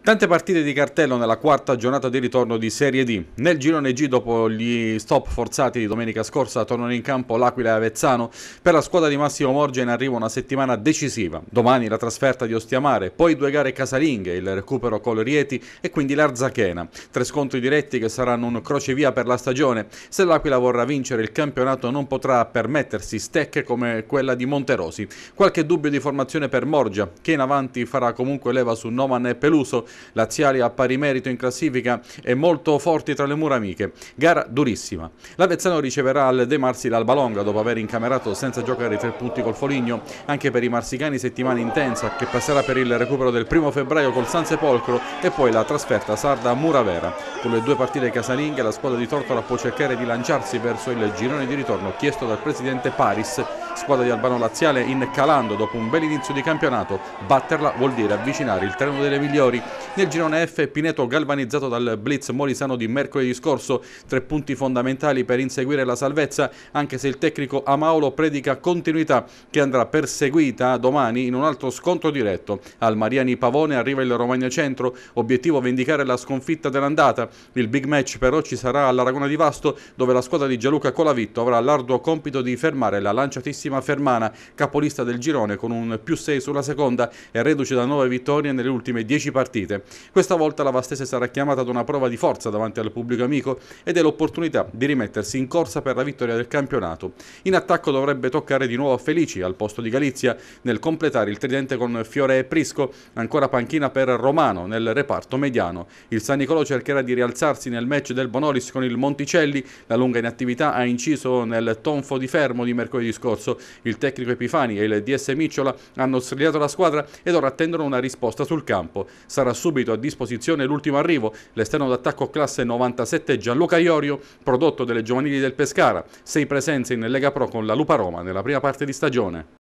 Tante partite di cartello nella quarta giornata di ritorno di Serie D. Nel girone G, dopo gli stop forzati di domenica scorsa, tornano in campo l'Aquila e Avezzano. Per la squadra di Massimo Morgia in arrivo una settimana decisiva. Domani la trasferta di Ostiamare, poi due gare casalinghe, il recupero col Rieti e quindi l'Arzachena. Tre scontri diretti che saranno un crocevia per la stagione. Se l'Aquila vorrà vincere il campionato non potrà permettersi stecche come quella di Monterosi. Qualche dubbio di formazione per Morgia, che in avanti farà comunque leva su Noman e Peluso laziali a pari merito in classifica e molto forti tra le mura amiche. Gara durissima. L'Avezzano riceverà al De Marsi l'Alba Longa dopo aver incamerato senza giocare i tre punti col Foligno. Anche per i marsicani settimana intensa che passerà per il recupero del primo febbraio col San Sepolcro e poi la trasferta sarda a Muravera. Con le due partite casalinghe la squadra di Tortola può cercare di lanciarsi verso il girone di ritorno chiesto dal presidente Paris. Squadra di Albano Laziale in calando dopo un bel inizio di campionato. Batterla vuol dire avvicinare il treno delle migliori nel girone F Pineto galvanizzato dal blitz molisano di mercoledì scorso, tre punti fondamentali per inseguire la salvezza, anche se il tecnico Amaolo predica continuità che andrà perseguita domani in un altro scontro diretto. Al Mariani Pavone arriva il Romagna Centro, obiettivo vendicare la sconfitta dell'andata. Il big match però ci sarà all'Aragona di Vasto, dove la squadra di Gianluca Colavitto avrà l'arduo compito di fermare la lanciatissima Fermana, capolista del girone con un più 6 sulla seconda e reduce da 9 vittorie nelle ultime 10 partite partite. Questa volta la Vastese sarà chiamata ad una prova di forza davanti al pubblico amico ed è l'opportunità di rimettersi in corsa per la vittoria del campionato. In attacco dovrebbe toccare di nuovo Felici al posto di Galizia nel completare il tridente con Fiore e Prisco, ancora panchina per Romano nel reparto mediano. Il San Nicolò cercherà di rialzarsi nel match del Bonolis con il Monticelli, la lunga inattività ha inciso nel tonfo di fermo di mercoledì scorso. Il tecnico Epifani e il DS Micciola hanno strigliato la squadra ed ora attendono una risposta sul campo. Sarà subito a disposizione l'ultimo arrivo, l'esterno d'attacco classe 97 Gianluca Iorio, prodotto delle giovanili del Pescara, sei presenze in Lega Pro con la Lupa Roma nella prima parte di stagione.